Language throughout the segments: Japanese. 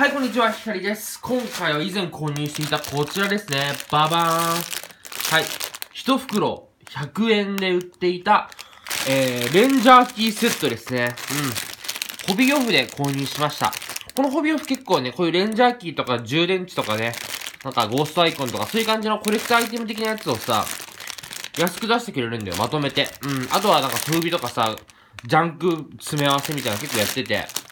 はい、こんにちは、ひかりです。今回は以前購入していたこちらですね。ババーン。はい。一袋100円で売っていた、えー、レンジャーキーセットですね。うん。ホビオフで購入しました。このホビオフ結構ね、こういうレンジャーキーとか充電器とかね、なんかゴーストアイコンとかそういう感じのコレクターアイテム的なやつをさ、安く出してくれるんだよ、まとめて。うん。あとはなんか風味とかさ、ジャンク詰め合わせみたいな結構やってて、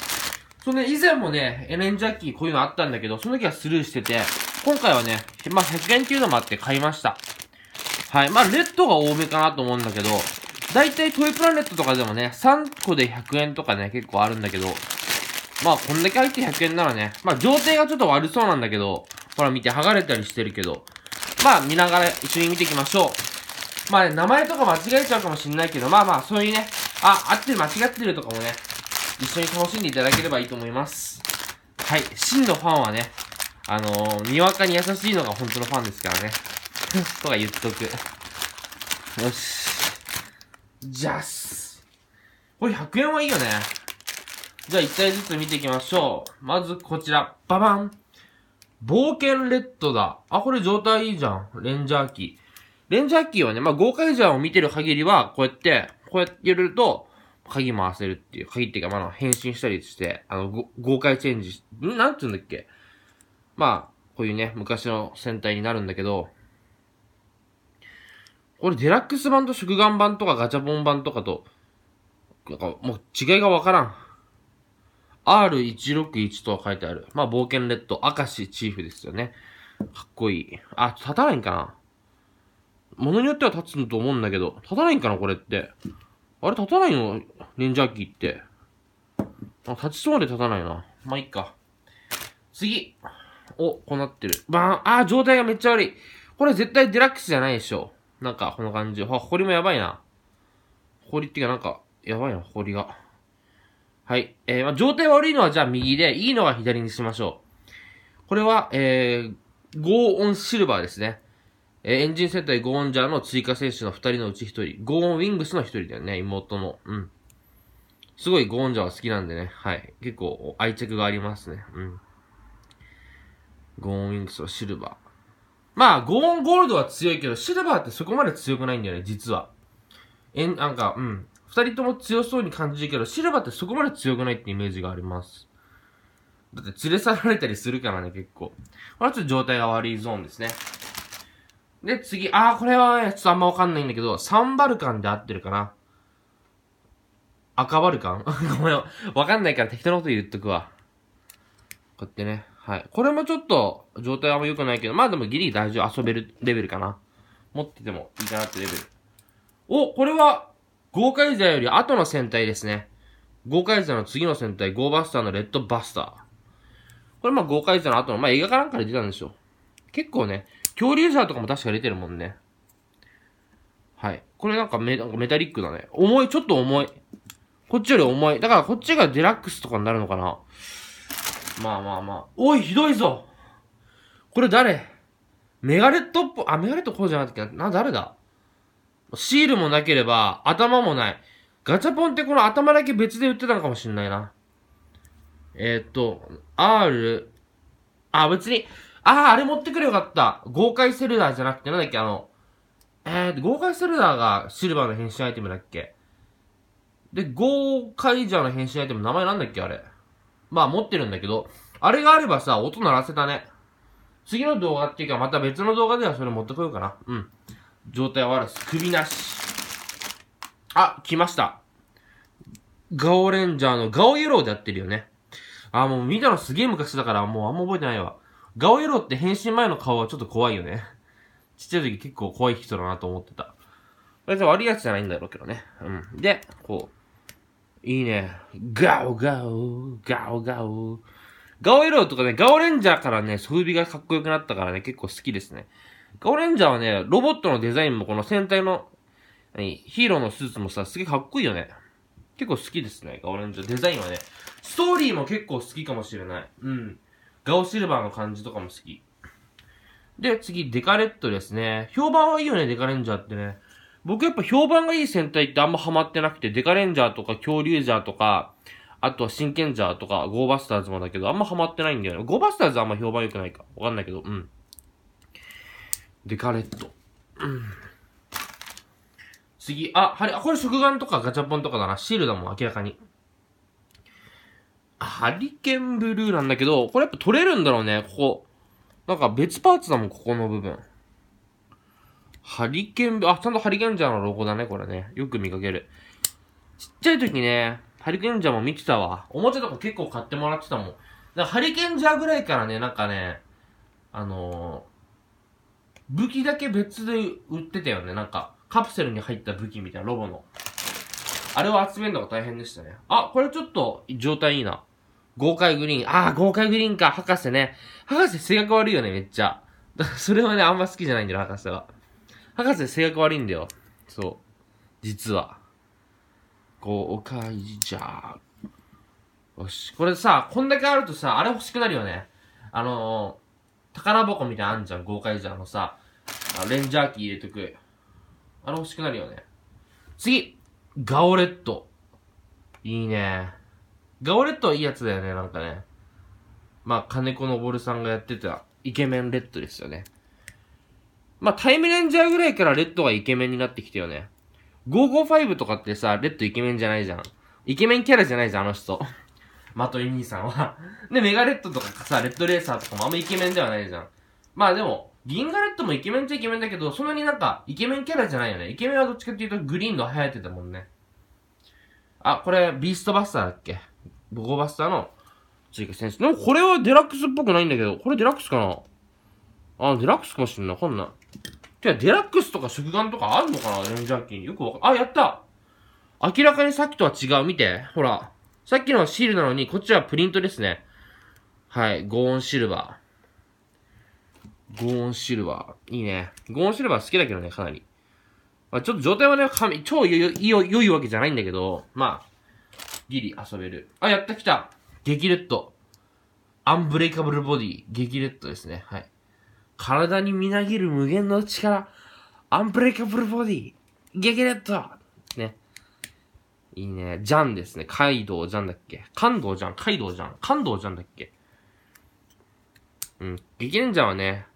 その以前もね、エレンジャッキーこういうのあったんだけど、その時はスルーしてて、今回はね、まあ、100円っていうのもあって買いました。はい。まあ、レッドが多めかなと思うんだけど、だいたいトイプラネットとかでもね、3個で100円とかね、結構あるんだけど、まあ、こんだけ入って100円ならね、まあ、状態がちょっと悪そうなんだけど、ほら見て、剥がれたりしてるけど、まあ、見ながら一緒に見ていきましょう。まあね、名前とか間違えちゃうかもしんないけど、まあまあ、そういうね、あ、合ってる間違ってるとかもね、一緒に楽しんでいただければいいと思います。はい。真のファンはね、あのー、にわかに優しいのが本当のファンですからね。とか言っとく。よし。じゃっす。これ100円はいいよね。じゃあ1体ずつ見ていきましょう。まずこちら、ババン冒険レッドだ。あ、これ状態いいじゃん。レンジャーキー。レンジャーキーはね、まあ、豪快ジャーを見てる限りは、こうやって、こうやってやると、鍵回せるっていう、鍵っていうか、まあ、変身したりして、あの、豪快チェンジ、んなんて言うんだっけまあ、こういうね、昔の戦隊になるんだけど、これデラックス版と食玩版とかガチャポン版とかと、なんかもう違いがわからん。R161 とは書いてある。まあ、冒険レッド明石チーフですよね。かっこいい。あ、立たないんかなものによっては立つと思うんだけど、立たないんかなこれって。あれ立たないのレンジャーキーって。あ、立ちそうで立たないな。まあ、いっか。次。お、こうなってる。バーン。あー、状態がめっちゃ悪い。これ絶対デラックスじゃないでしょ。なんか、この感じ。あ、ホコリもやばいな。ホコリっていうかなんか、やばいな、ホリが。はい。えー、まあ、状態悪いのはじゃあ右で、いいのは左にしましょう。これは、えー、オンシルバーですね。えー、エンジン戦隊ゴーンジャーの追加選手の2人のうち1人。ゴーンウィングスの1人だよね、妹の。うん。すごいゴーンジャーは好きなんでね。はい。結構愛着がありますね。うん。ゴーンウィングスはシルバー。まあ、ゴーンゴールドは強いけど、シルバーってそこまで強くないんだよね、実は。えん、なんか、うん。二人とも強そうに感じるけど、シルバーってそこまで強くないってイメージがあります。だって連れ去られたりするからね、結構。これはちょっと状態が悪いゾーンですね。で、次、あー、これはね、ちょっとあんまわかんないんだけど、サンバルカンで合ってるかな。赤バルカン ごめん、わかんないから適当なこと言っとくわ。こうやってね。はい。これもちょっと、状態はあんま良くないけど、まあでもギリ大丈夫、遊べるレベルかな。持っててもいいかなってレベル。お、これは、豪快座より後の戦隊ですね。豪快座の次の戦隊、ゴーバスターのレッドバスター。これまあ豪快座の後の、まあ映画かなんかで出たんでしょう。結構ね、恐竜ーとかも確か出てるもんね。はい。これなんかメなんかメタリックだね。重い、ちょっと重い。こっちより重い。だからこっちがデラックスとかになるのかな。まあまあまあ。おい、ひどいぞこれ誰メガレットっぽ、あ、メガレットこうじゃなくて、な、誰だシールもなければ、頭もない。ガチャポンってこの頭だけ別で売ってたのかもしんないな。えー、っと、R、あ、別に、ああ、あれ持ってくれよかった。豪快セルダーじゃなくて、なんだっけ、あの、えー、豪快セルダーがシルバーの変身アイテムだっけで、豪快ジャーの変身アイテム、名前なんだっけ、あれ。まあ、持ってるんだけど、あれがあればさ、音鳴らせたね。次の動画っていうか、また別の動画ではそれ持ってこようかな。うん。状態悪す。首なし。あ、来ました。ガオレンジャーのガオイエローでやってるよね。あ、もう見たのすげえ昔だから、もうあんま覚えてないわ。ガオエロって変身前の顔はちょっと怖いよね。ちっちゃい時結構怖い人だなと思ってた。別に悪いやつじゃないんだろうけどね。うん。で、こう。いいね。ガオガオ、ガオガオ。ガオエロとかね、ガオレンジャーからね、ソフビがかっこよくなったからね、結構好きですね。ガオレンジャーはね、ロボットのデザインもこの戦隊の、何、ヒーローのスーツもさ、すげえかっこいいよね。結構好きですね、ガオレンジャー。デザインはね。ストーリーも結構好きかもしれない。うん。ガオシルバーの感じとかも好き。で、次、デカレットですね。評判はいいよね、デカレンジャーってね。僕やっぱ評判がいい戦隊ってあんまハマってなくて、デカレンジャーとか恐竜ジャーとか、あとはシンケンジャーとか、ゴーバスターズもだけど、あんまハマってないんだよね。ゴーバスターズはあんま評判良くないか。わかんないけど、うん。デカレット。うん。次、あ、はれ、これ食玩とかガチャポンとかだな。シールだもん、明らかに。ハリケンブルーなんだけど、これやっぱ取れるんだろうね、ここ。なんか別パーツだもん、ここの部分。ハリケーン、あ、ちゃんとハリケンジャーのロゴだね、これね。よく見かける。ちっちゃい時ね、ハリケンジャーも見てたわ。おもちゃとか結構買ってもらってたもん。だハリケンジャーぐらいからね、なんかね、あのー、武器だけ別で売ってたよね。なんか、カプセルに入った武器みたいな、ロボの。あれを集めるのが大変でしたね。あ、これちょっと状態いいな。豪快グリーン。ああ、豪快グリーンか。博士ね。博士性格悪いよね、めっちゃ。それはね、あんま好きじゃないんだよ、博士は。博士性格悪いんだよ。そう。実は。豪快じゃよし。これさ、こんだけあるとさ、あれ欲しくなるよね。あのー、宝箱みたいなのあんじゃん、豪快じゃん。あのさ、レンジャーキー入れとく。あれ欲しくなるよね。次ガオレット。いいね。ガオレットはいいやつだよね、なんかね。まあ、金子のさんがやってた、イケメンレッドですよね。まあ、タイムレンジャーぐらいからレッドがイケメンになってきたよね。555とかってさ、レッドイケメンじゃないじゃん。イケメンキャラじゃないじゃん、あの人。マトイ兄さんは で、メガレッドとかさ、レッドレーサーとかもあんまイケメンではないじゃん。まあでも、銀河レッドもイケメンっちゃイケメンだけど、そんなになんか、イケメンキャラじゃないよね。イケメンはどっちかっていうと、グリーンの生えてたもんね。あ、これ、ビーストバスターだっけボコバスターの追加選手。なんこれはデラックスっぽくないんだけど、これデラックスかなあ、デラックスかもしんない。わかんない。てか、デラックスとか食玩とかあるのかなレンジャーキーよくわかんあ、やった明らかにさっきとは違う。見て。ほら。さっきのはシールなのに、こっちはプリントですね。はい。ゴーンシルバー。ゴーンシルバー。いいね。ゴーンシルバー好きだけどね、かなり。まあ、ちょっと状態はね、か超良い良いわけじゃないんだけど、まあ、ギリ遊べる。あ、やったきた激レッド。アンブレイカブルボディ。激レッドですね。はい。体にみなぎる無限の力。アンブレイカブルボディ。激レッドね。いいね。ジャンですね。カイドウジャンだっけドウジャン、カイドウジャン、ドウジャンだっけうん。激レンジャーはね、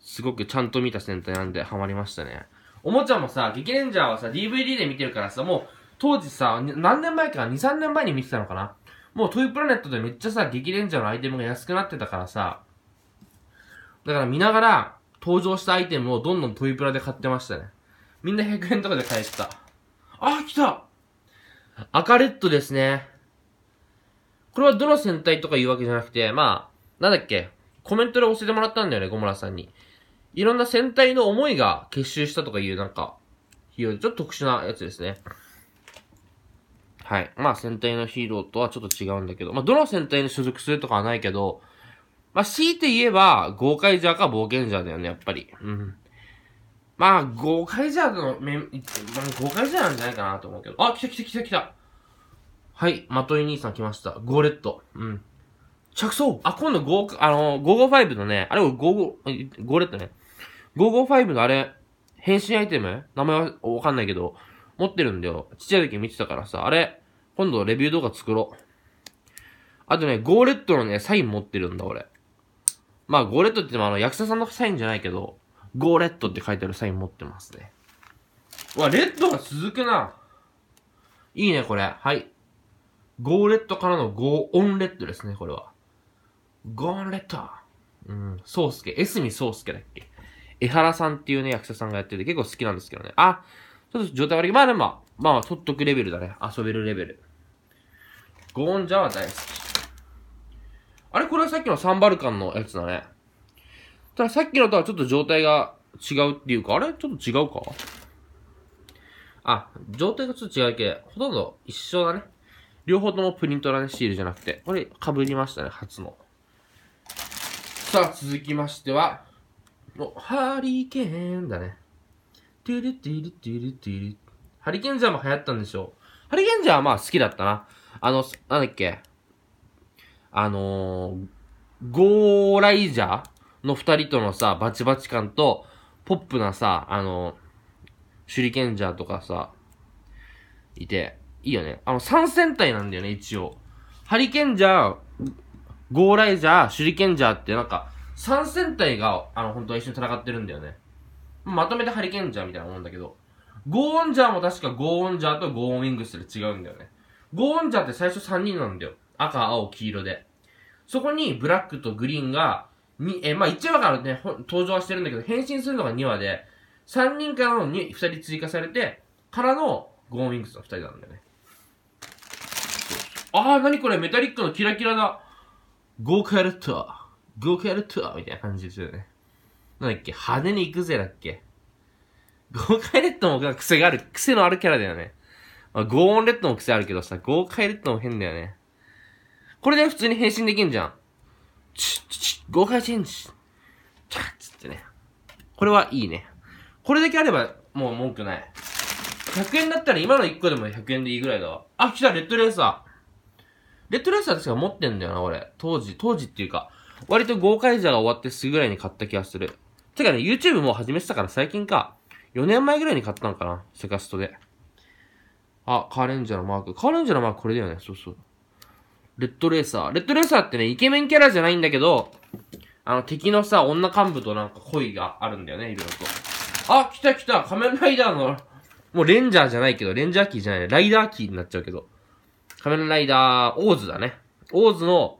すごくちゃんと見た戦隊なんでハマりましたね。おもちゃもさ、激レンジャーはさ、DVD で見てるからさ、もう、当時さ、何年前か、2、3年前に見てたのかな。もうトイプラネットでめっちゃさ、激レンジャーのアイテムが安くなってたからさ、だから見ながら、登場したアイテムをどんどんトイプラで買ってましたね。みんな100円とかで買えてた。あ、来た赤レッドですね。これはどの戦隊とか言うわけじゃなくて、まあ、なんだっけ、コメントで教えてもらったんだよね、ゴモラさんに。いろんな戦隊の思いが結集したとかいうなんか、ちょっと特殊なやつですね。はい。まあ戦隊のヒーローとはちょっと違うんだけど、まあどの戦隊に所属するとかはないけど、まあ強いて言えば、豪快ジャーか冒険じゃだよね、やっぱり。うん。まあ、豪快ジャーのめ、まあ、豪快ジャーなんじゃないかなと思うけど。あ、来た来た来た来た。はい、まとい兄さん来ました。ゴーレット。うん。着想あ、今度ー、あのー、ァイブのね、あれを55、ゴーレットね。ファイブのあれ、変身アイテム名前はわかんないけど、持ってるんだよ。ちっちゃい時見てたからさ、あれ、今度レビュー動画作ろう。あとね、ゴーレットのね、サイン持ってるんだ、俺。まあ、ゴーレットってあの、役者さんのサインじゃないけど、ゴーレットって書いてあるサイン持ってますね。うわ、レッドが続くな。いいね、これ。はい。ゴーレットからのゴーオンレッドですね、これは。ゴーンレッド。うん、そうすけ。エスミそうすけだっけ。江原さんっていうね、役者さんがやってて結構好きなんですけどね。あ、ちょっと状態悪い。まあでも、まあ、取っとくレベルだね。遊べるレベル。ゴーンジャーは大好き。あれこれはさっきのサンバルカンのやつだね。たださっきのとはちょっと状態が違うっていうか、あれちょっと違うかあ、状態がちょっと違うけ、ほとんど一緒だね。両方ともプリントランシールじゃなくて、これ被りましたね、初の。さあ、続きましては、ハリケーンだね。トゥルトゥルトゥルトゥル。ハリケーンジャーも流行ったんでしょう。ハリケーンジャーはまあ好きだったな。あの、なんだっけ、あのー、ゴーライジャーの二人とのさ、バチバチ感と、ポップなさ、あの、手裏剣ジャーとかさ、いて、いいよね。あの、三戦隊なんだよね、一応。ハリケンジャー、ゴーライジャー、手裏剣ジャーってなんか、三戦隊が、あの、本当は一緒に戦ってるんだよね。まとめてハリケンジャーみたいなもんだけど、ゴーオンジャーも確かゴーオンジャーとゴーオンウィングスで違うんだよね。ゴーンジャって最初3人なんだよ。赤、青、黄色で。そこにブラックとグリーンが、に、えまあ1話からね、登場はしてるんだけど、変身するのが2話で、3人からの 2, 2人追加されて、からのゴーンウィングスの2人なんだよね。あー、なにこれ、メタリックのキラキラだ。ゴーカルトア、ゴーカルトアみたいな感じですよね。なんだっけ、派手に行くぜだっけ。ゴーカルトも癖がある、癖のあるキャラだよね。まあ、ゴーンレッドも癖あるけどさ、豪快レッドも変だよね。これで、普通に変身できんじゃん。チッチッ、豪快チェンジ。チャッつってね。これはいいね。これだけあれば、もう文句ない。100円だったら今の1個でも100円でいいぐらいだわ。あ、来た、レッドレーサー。レッドレーサー確か持ってんだよな、俺。当時、当時っていうか、割と豪快じゃが終わってすぐぐらいに買った気がする。てかね、YouTube もう始めてたから最近か。4年前ぐらいに買ったのかな、セカストで。あ、カーレンジャーのマーク。カーレンジャーのマークこれだよね。そうそう。レッドレーサー。レッドレーサーってね、イケメンキャラじゃないんだけど、あの、敵のさ、女幹部となんか恋があるんだよね、いろいろと。あ、来た来た仮面ライダーの、もうレンジャーじゃないけど、レンジャーキーじゃない、ライダーキーになっちゃうけど。仮面ライダー、オーズだね。オーズの、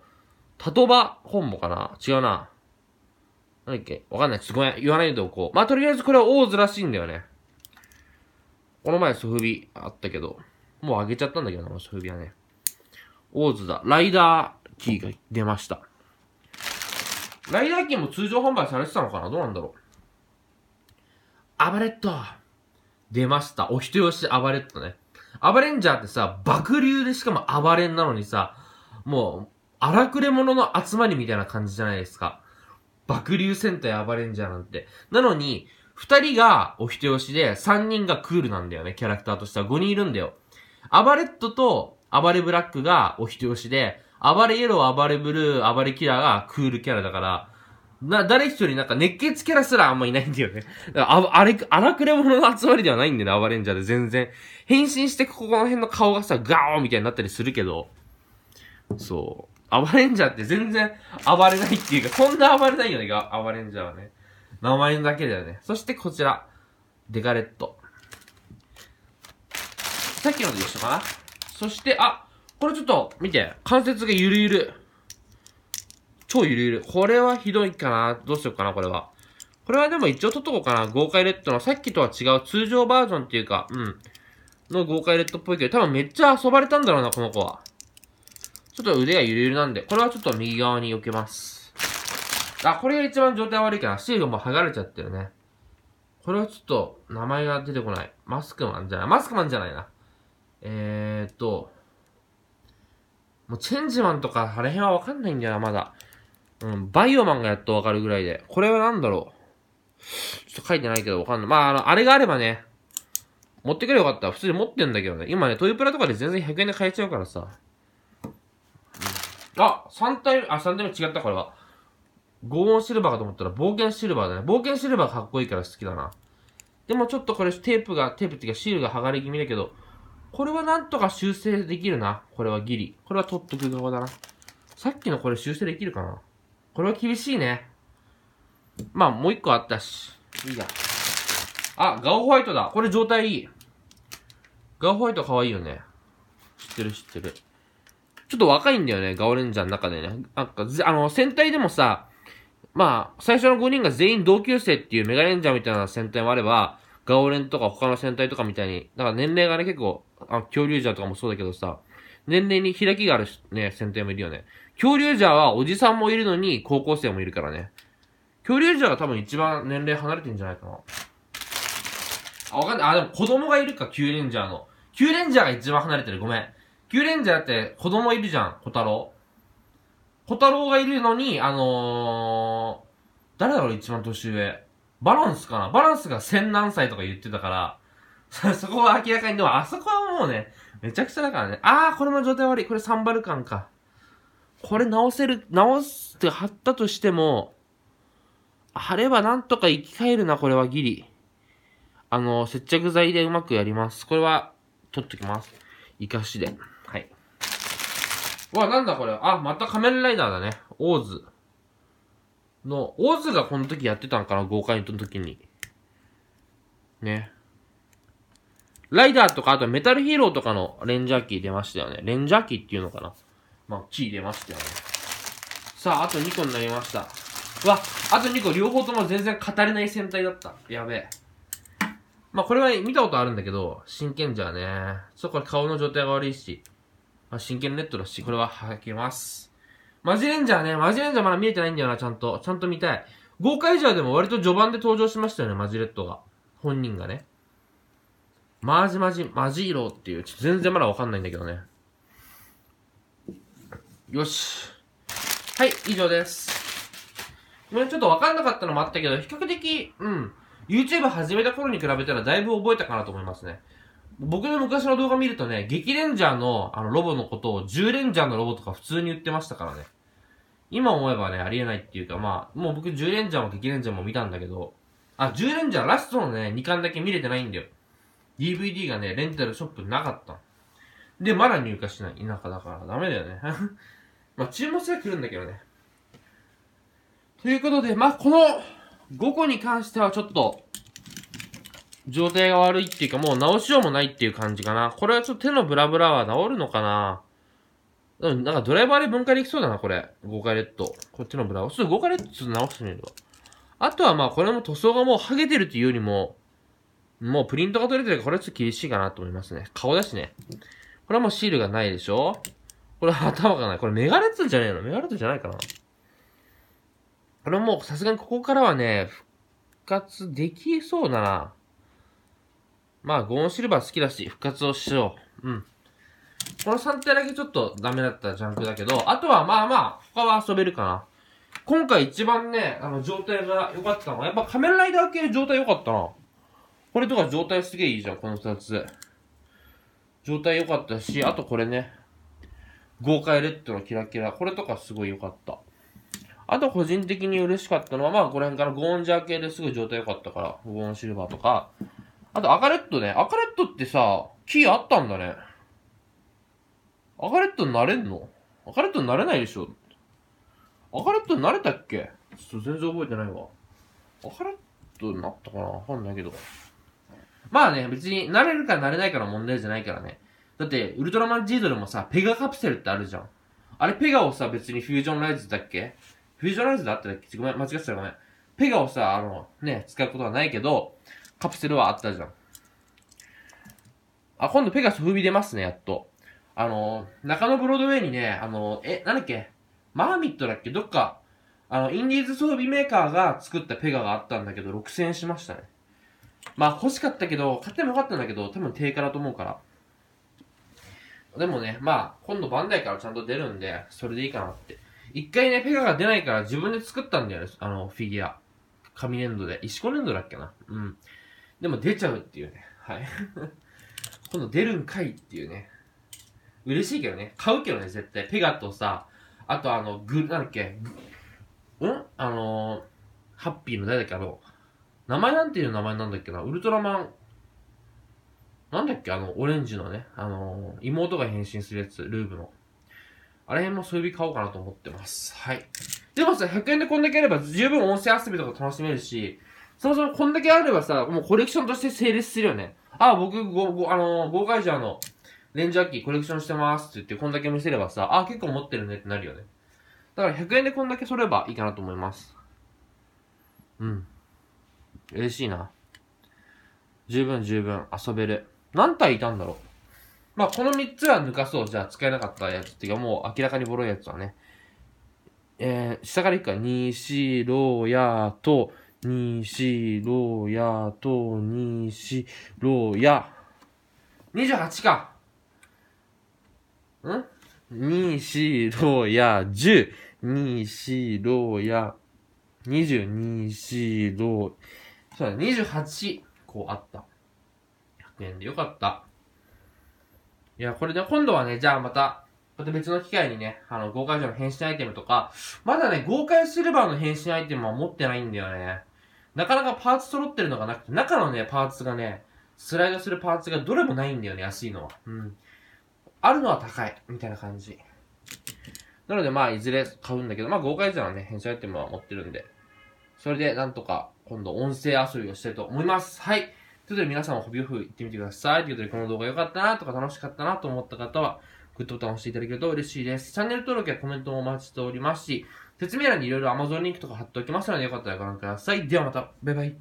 タトバ本ンかな違うな。なんだっけわかんない。ちょっとごめん。言わないでおこう。まあ、とりあえずこれはオーズらしいんだよね。この前、ソフビあったけど、もうあげちゃったんだけどな、ソフビはね。オーズだ。ライダーキーが出ました。ライダーキーも通常販売されてたのかなどうなんだろう。アバレット出ました。お人よしアバレットね。アバレンジャーってさ、爆流でしかもアバレンなのにさ、もう、荒くれ者の集まりみたいな感じじゃないですか。爆流戦隊アバレンジャーなんて。なのに、二人がお人よしで、三人がクールなんだよね、キャラクターとしては。五人いるんだよ。アバレットとアバレブラックがお人よしで、アバレイエロー、アバレブルー、アバレキラーがクールキャラだから、な、誰一人なんか熱血キャラすらあんまいないんだよね。あ、あれ、荒くれ者の集まりではないんだよね、アバレンジャーで全然。変身してここの辺の顔がさ、ガオーみたいになったりするけど、そう。アバレンジャーって全然暴れないっていうか、こんな暴れないよね、アバレンジャーはね。名前だけだよね。そしてこちら。デガレット。さっきので一緒かなそして、あ、これちょっと、見て。関節がゆるゆる。超ゆるゆる。これはひどいかな。どうしようかな、これは。これはでも一応取っとこうかな。豪快レッドの、さっきとは違う通常バージョンっていうか、うん。の豪快レッドっぽいけど、多分めっちゃ遊ばれたんだろうな、この子は。ちょっと腕がゆるゆるなんで、これはちょっと右側に避けます。あ、これが一番状態悪いかな。シールも剥がれちゃってるね。これはちょっと、名前が出てこない。マスクマンじゃない。マスクマンじゃないな。えーっと、もうチェンジマンとか、あれへんはわかんないんだよな、まだ。うん、バイオマンがやっとわかるぐらいで。これは何だろう。ちょっと書いてないけどわかんない。まあ、あの、あれがあればね、持ってくればよかった。普通に持ってんだけどね。今ね、トイプラとかで全然100円で買えちゃうからさ。うん、あ、3体目、あ、3体目違った、これは。ゴーンシルバーかと思ったら冒険シルバーだね。冒険シルバーかっこいいから好きだな。でもちょっとこれテープが、テープっていうかシールが剥がれ気味だけど、これはなんとか修正できるな。これはギリ。これは取っとく側だな。さっきのこれ修正できるかな。これは厳しいね。まあ、もう一個あったし。いいや。あ、ガオホワイトだ。これ状態いい。ガオホワイト可愛いよね。知ってる知ってる。ちょっと若いんだよね、ガオレンジャーの中でね。なんか、あの、戦隊でもさ、まあ、最初の5人が全員同級生っていうメガレンジャーみたいな戦隊もあれば、ガオレンとか他の戦隊とかみたいに、だから年齢がね、結構、あ恐竜ジャーとかもそうだけどさ、年齢に開きがあるね、戦隊もいるよね。恐竜ジャーはおじさんもいるのに高校生もいるからね。恐竜ジャーが多分一番年齢離れてんじゃないかな。あ、わかんない。あ、でも子供がいるか、キューレンジャーの。キューレンジャーが一番離れてる。ごめん。キューレンジャーって子供いるじゃん、小太郎。小太郎がいるのに、あのー、誰だろう、一番年上。バランスかなバランスが千何歳とか言ってたから、そこは明らかに、でもあそこはもうね、めちゃくちゃだからね。あー、これも状態悪い。これサンバル感か。これ直せる、直すって貼ったとしても、貼ればなんとか生き返るな、これはギリ。あの、接着剤でうまくやります。これは、取っときます。生かしで。うわ、なんだこれ。あ、また仮面ライダーだね。オーズ。の、オーズがこの時やってたんかな、豪快の時に。ね。ライダーとか、あとメタルヒーローとかのレンジャーキー出ましたよね。レンジャーキーっていうのかな。まあ、キー出ましたよね。さあ、あと2個になりました。うわ、あと2個両方とも全然語れない戦隊だった。やべえ。まあ、これは見たことあるんだけど、真剣じゃね。ちょっとこれ顔の状態が悪いし。まあ、真剣のレッドだし、これは履けます。マジレンジャーね、マジレンジャーまだ見えてないんだよな、ちゃんと。ちゃんと見たい。豪華以上でも割と序盤で登場しましたよね、マジレッドが。本人がね。マジマジ、マジーローっていう、全然まだわかんないんだけどね。よし。はい、以上です。ごめん、ちょっとわかんなかったのもあったけど、比較的、うん。YouTube 始めた頃に比べたらだいぶ覚えたかなと思いますね。僕の昔の動画見るとね、激レンジャーのあのロボのことを10レンジャーのロボとか普通に言ってましたからね。今思えばね、ありえないっていうか、まあ、もう僕10レンジャーも激レンジャーも見たんだけど、あ、10レンジャーラストのね、2巻だけ見れてないんだよ。DVD がね、レンタルショップなかった。で、まだ入荷しない。田舎だからダメだよね。まあ、注文すら来るんだけどね。ということで、まあ、この5個に関してはちょっと、状態が悪いっていうか、もう直しようもないっていう感じかな。これはちょっと手のブラブラは治るのかなうん、なんかドライバーで分解できそうだな、これ。ゴーカレット。こっちのブラを。ちょっとゴーカレットちょっと直してみるわ。あとはまあ、これも塗装がもう剥げてるっていうよりも、もうプリントが取れてるから、これちょっと厳しいかなと思いますね。顔だしね。これはもうシールがないでしょこれは頭がない。これメガレットじゃねえのメガレットじゃないかなこれもうさすがにここからはね、復活できそうだな。まあ、ゴーンシルバー好きだし、復活をしよう。うん。この3体だけちょっとダメだったジャンクだけど、あとはまあまあ、他は遊べるかな。今回一番ね、あの、状態が良かったのは、やっぱ仮面ライダー系状態良かったな。これとか状態すげえいいじゃん、この2つ。状態良かったし、あとこれね、豪快レッドのキラキラ。これとかすごい良かった。あと個人的に嬉しかったのは、まあこの辺からゴーンジャー系ですごい状態良かったから、ゴーンシルバーとか、あと、アカレットね。カレットってさ、キーあったんだね。アカレットになれんのアカレットになれないでしょアカレットになれたっけちょっと全然覚えてないわ。アカレットになったかなわかんないけど。まあね、別になれるかなれないかの問題じゃないからね。だって、ウルトラマンジードルもさ、ペガカプセルってあるじゃん。あれペガをさ、別にフュージョンライズだっけフュージョンライズだったっけごめん、間違ってたごめん。ペガをさ、あの、ね、使うことはないけど、カプセルはあったじゃん。あ、今度ペガス風靡出ますね、やっと。あの、中野ブロードウェイにね、あの、え、なんだっけマーミットだっけどっか、あの、インディーズ装備メーカーが作ったペガがあったんだけど、6000円しましたね。まあ欲しかったけど、買ってもよかったんだけど、多分低価だと思うから。でもね、まあ、今度バンダイからちゃんと出るんで、それでいいかなって。一回ね、ペガが出ないから自分で作ったんだよね、あの、フィギュア。紙粘土で。石子粘土だっけな。うん。でも出ちゃうっていうね。はい。今度出るんかいっていうね。嬉しいけどね。買うけどね、絶対。ペガとさ、あとあの、グ、なんだっけ、うんあのー、ハッピーの誰だっけ、あの、名前なんていう名前なんだっけな、ウルトラマン、なんだっけ、あの、オレンジのね、あのー、妹が変身するやつ、ルーブの。あれんもそういう買おうかなと思ってます。はい。でもさ、100円でこんだけあれば十分音声遊びとか楽しめるし、そもそもこんだけあればさ、もうコレクションとして成立するよね。あ、僕、ご、ご、あのー、ゴーカイジャーのレンジャーキーコレクションしてますって言って、こんだけ見せればさ、あ、結構持ってるねってなるよね。だから100円でこんだけそればいいかなと思います。うん。嬉しいな。十分十分遊べる。何体いたんだろう。まあ、この3つは抜かそう。じゃあ、使えなかったやつっていうか、もう明らかにボロいやつはね。えー、下からいくか。にしろやと、にしろやとにしろや。28か。んにしろや10。にしろや20。にしろ。そうだ、28こうあった。100円でよかった。いや、これで、今度はね、じゃあまた、また別の機会にね、あの、豪快者の変身アイテムとか、まだね、豪快シルバーの変身アイテムは持ってないんだよね。なかなかパーツ揃ってるのがなくて、中のね、パーツがね、スライドするパーツがどれもないんだよね、安いのは。うん。あるのは高い、みたいな感じ。なので、まあ、いずれ買うんだけど、まあ、豪快じゃんはね、編集アイテムは持ってるんで。それで、なんとか、今度、音声遊びをしたいと思います。はい。ということで、皆さんもホビオフ行ってみてください。ということで、この動画良かったなとか、楽しかったなと思った方は、グッドボタンを押していただけると嬉しいです。チャンネル登録やコメントもお待ちしておりますし、説明欄にいろいろ Amazon リンクとか貼っておきますので、よかったらご覧ください。ではまた、バイバイ。